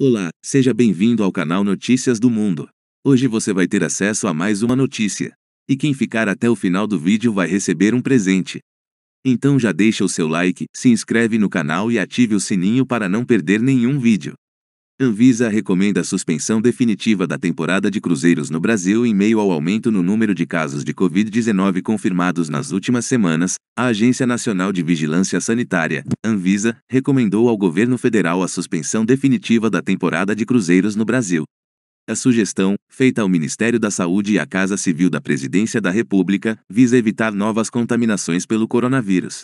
Olá, seja bem-vindo ao canal Notícias do Mundo. Hoje você vai ter acesso a mais uma notícia. E quem ficar até o final do vídeo vai receber um presente. Então já deixa o seu like, se inscreve no canal e ative o sininho para não perder nenhum vídeo. Anvisa recomenda a suspensão definitiva da temporada de cruzeiros no Brasil em meio ao aumento no número de casos de Covid-19 confirmados nas últimas semanas. A Agência Nacional de Vigilância Sanitária, Anvisa, recomendou ao governo federal a suspensão definitiva da temporada de cruzeiros no Brasil. A sugestão, feita ao Ministério da Saúde e à Casa Civil da Presidência da República, visa evitar novas contaminações pelo coronavírus.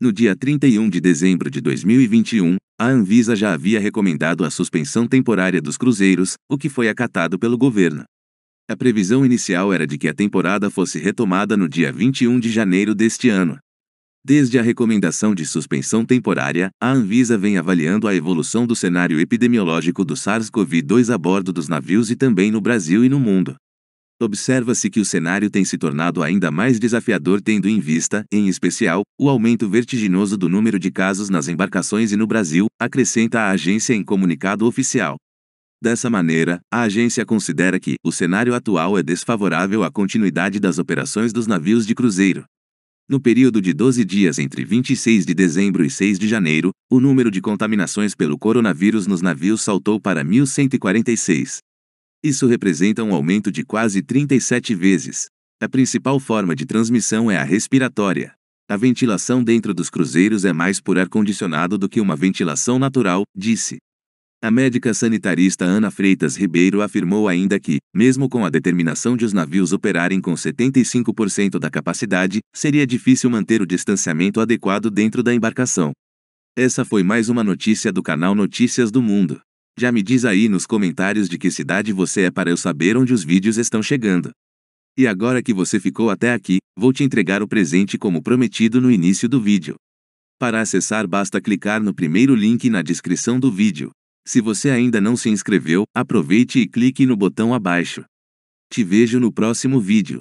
No dia 31 de dezembro de 2021, a Anvisa já havia recomendado a suspensão temporária dos cruzeiros, o que foi acatado pelo governo. A previsão inicial era de que a temporada fosse retomada no dia 21 de janeiro deste ano. Desde a recomendação de suspensão temporária, a Anvisa vem avaliando a evolução do cenário epidemiológico do SARS-CoV-2 a bordo dos navios e também no Brasil e no mundo. Observa-se que o cenário tem se tornado ainda mais desafiador tendo em vista, em especial, o aumento vertiginoso do número de casos nas embarcações e no Brasil, acrescenta a agência em comunicado oficial. Dessa maneira, a agência considera que o cenário atual é desfavorável à continuidade das operações dos navios de cruzeiro. No período de 12 dias entre 26 de dezembro e 6 de janeiro, o número de contaminações pelo coronavírus nos navios saltou para 1.146. Isso representa um aumento de quase 37 vezes. A principal forma de transmissão é a respiratória. A ventilação dentro dos cruzeiros é mais por ar-condicionado do que uma ventilação natural, disse. A médica sanitarista Ana Freitas Ribeiro afirmou ainda que, mesmo com a determinação de os navios operarem com 75% da capacidade, seria difícil manter o distanciamento adequado dentro da embarcação. Essa foi mais uma notícia do canal Notícias do Mundo. Já me diz aí nos comentários de que cidade você é para eu saber onde os vídeos estão chegando. E agora que você ficou até aqui, vou te entregar o presente como prometido no início do vídeo. Para acessar basta clicar no primeiro link na descrição do vídeo. Se você ainda não se inscreveu, aproveite e clique no botão abaixo. Te vejo no próximo vídeo.